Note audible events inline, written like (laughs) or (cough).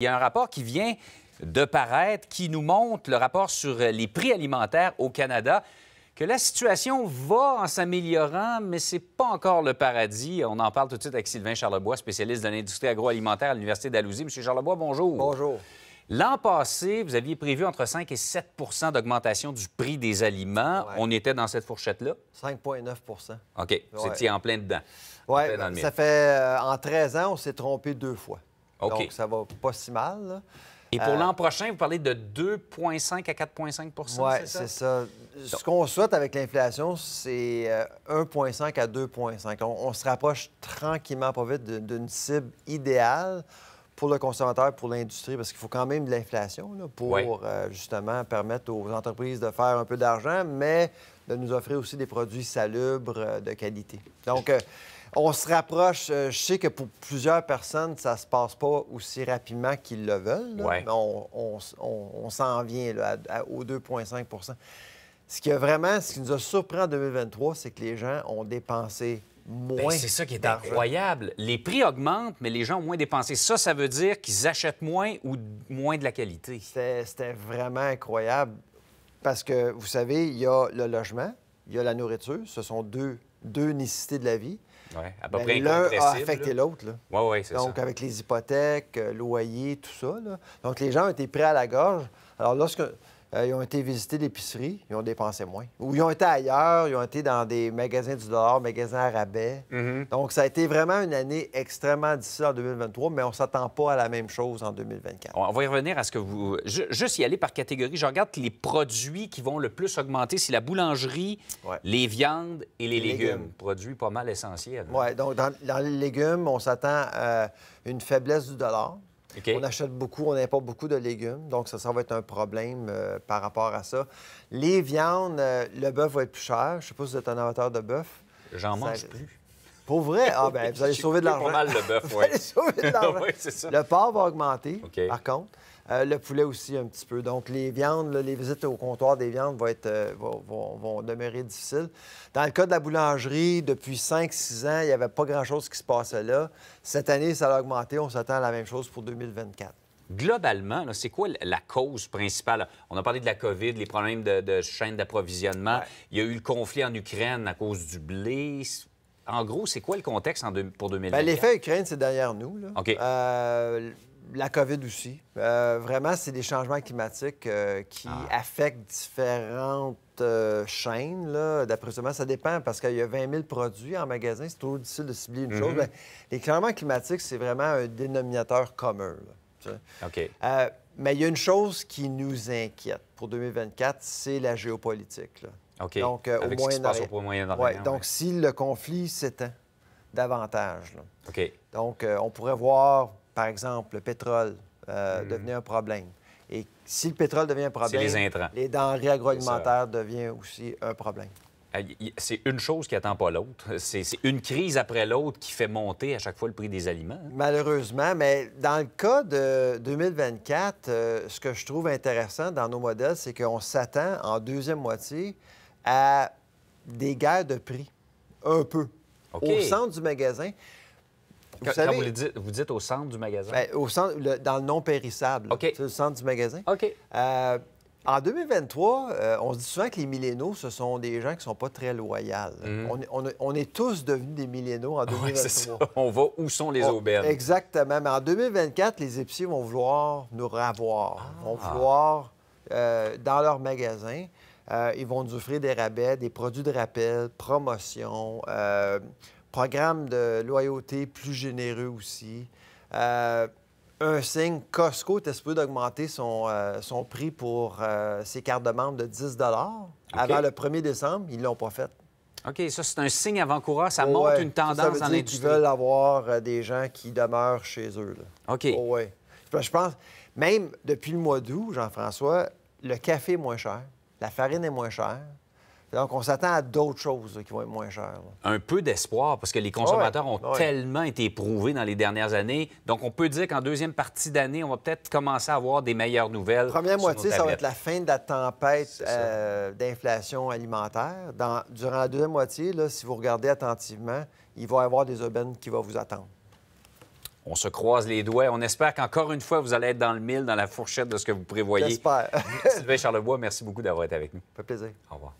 Il y a un rapport qui vient de paraître qui nous montre le rapport sur euh, les prix alimentaires au Canada que la situation va en s'améliorant, mais c'est pas encore le paradis. On en parle tout de suite avec Sylvain Charlebois, spécialiste de l'industrie agroalimentaire à l'Université d'Alousie. Monsieur Charlebois, bonjour. Bonjour. L'an passé, vous aviez prévu entre 5 et 7 d'augmentation du prix des aliments. On était dans cette fourchette-là? 5,9 OK. Vous étiez en plein dedans. Oui, ça fait... Euh, en 13 ans, on s'est trompé deux fois. Donc, ça va pas si mal. Et pour euh, l'an prochain, vous parlez de 2,5 à 4,5 Oui, c'est ça? Ce qu'on souhaite avec l'inflation, c'est 1,5 euh, à 2,5. On, se rapproche tranquillement, pas vite, d'une cible idéale pour le consommateur, pour l'industrie, parce qu'il faut quand même de l'inflation pour euh, justement permettre aux entreprises de faire un peu d'argent, mais de nous offrir aussi des produits salubres de qualité. Donc, on se rapproche. Euh, je sais que pour plusieurs personnes, ça se passe pas aussi rapidement qu'ils le veulent. on, s'en vient aux 2,5 Ce qui a vraiment, ce qui nous a surpris en 2023, c'est que les gens ont dépensé moins. Ben, c'est ça qui est incroyable. Les prix augmentent, mais les gens ont moins dépensé. Ça, ça veut dire qu'ils achètent moins ou moins de la qualité. C'était vraiment incroyable parce que, vous savez, il y a le logement, il y a la nourriture. Ce sont deux, deux nécessités de la vie à peu ben, près L'un a affecté l'autre. Oui, oui, c'est ça. Donc, avec les hypothèques, euh, loyers, tout ça. Là. Donc, les gens ont été pris à la gorge. Alors, lorsque euh, ils ont été visiter l'épicerie, ils ont dépensé moins. Ou ils ont été ailleurs, ils ont été dans des magasins du dollar, magasins à rabais. Mhm. Donc, ça a été vraiment une année extrêmement difficile en 2023, mais on ne s'attend pas à la même chose en 2024. On va y revenir à ce que vous... Juste y aller par catégorie. Je regarde les produits qui vont le plus augmenter. C'est la boulangerie, les viandes et les, légumes. Produits pas mal essentiels. Oui, donc dans, les légumes, on s'attend à une faiblesse du dollar. On achète beaucoup, on importe beaucoup de légumes, donc ça, va être un problème euh, par rapport à ça. Les viandes, euh, le bœuf va être plus cher. Je ne sais pas si vous êtes un amateur de bœuf. J'en mange plus. Pour ah, ben, vrai? vous allez sauver de l'argent. pas mal le bœuf, oui. (laughs) Le porc va augmenter, par contre. Euh, le poulet aussi, un petit peu. Donc, les viandes, les visites au comptoir des viandes vont, être, euh, vont, demeurer difficiles. Dans le cas de la boulangerie, depuis 5-6 ans, il n'y avait pas grand-chose qui se passait là. Cette année, ça a augmenté. On s'attend à la même chose pour 2024. Globalement, c'est quoi la cause principale? On a parlé de la COVID, les problèmes de, chaîne d'approvisionnement. Il y a eu le conflit en Ukraine à cause du blé en gros, c'est quoi le contexte en pour 2020? Ben, l'effet Ukraine, c'est derrière nous. OK. Euh, la COVID aussi. Euh, vraiment, c'est des changements climatiques euh, qui ah. affectent différentes chaînes. d'après ce moment Ça dépend parce qu'il y a 20 000 produits en magasin. C'est toujours difficile de cibler une chose. Mm-hmm. les changements climatiques, c'est vraiment un dénominateur commun. OK. mais il y a une chose qui nous inquiète pour 2024, c'est la géopolitique. Là. Donc, euh, au moyen hein, donc, si le conflit s'étend davantage, donc euh, on pourrait voir, par exemple, le pétrole euh, hmm. devenir un problème. Et si le pétrole devient un problème, les, denrées agroalimentaires deviennent aussi un problème. Ah, c'est une chose qui attend pas l'autre. (laughs) C'est une crise après l'autre qui fait monter à chaque fois le prix des aliments. Malheureusement, mais dans le cas de 2024, ce que je trouve intéressant dans nos modèles, c'est qu'on s'attend en deuxième moitié à des guerres de prix, un peu, au centre du magasin. Vous vous, dites, au centre du magasin? Ben, au centre, dans le non périssable, c'est le centre du magasin. Euh, en 2023, euh, on se dit souvent que les millénaux, ce sont des gens qui ne sont pas très loyaux. Mhm. On, est tous devenus des millénaux en 2023. (laughs) on va où sont les aubaines. exactement. Mais en 2024, les épiciers vont vouloir nous ravoir, ah. vont vouloir, euh, dans leur magasin, euh, ils vont nous offrir des rabais, des produits de rappel, promotions, euh, programmes de loyauté plus généreux aussi. Euh, un signe, Costco est supposé d'augmenter son, euh, son, prix pour ses cartes de membres de 10 avant le 1er décembre. Ils ne l'ont pas fait. OK, ça, c'est un signe avant-coureur. Ça montre une tendance en Ils veulent avoir des gens qui demeurent chez eux. OK. Oh, Je pense, même depuis le mois d'août, Jean-François, le café est moins cher la farine est moins chère. Donc, on s'attend à d'autres choses qui vont être moins chères. Un peu d'espoir, parce que les consommateurs ont tellement été éprouvés dans les dernières années. Donc, on peut dire qu'en deuxième partie d'année, on va peut-être commencer à avoir des meilleures nouvelles. Première moitié, ça va être la fin de la tempête euh, d'inflation alimentaire. durant la deuxième moitié, si vous regardez attentivement, il va y avoir des aubaines qui vont vous attendre. On se croise les doigts. On espère qu'encore une fois, vous allez être dans le mille, dans la fourchette de ce que vous prévoyez. J'espère. Sylvain Charlebois, merci beaucoup d'avoir été avec nous. Ça fait plaisir. Au revoir.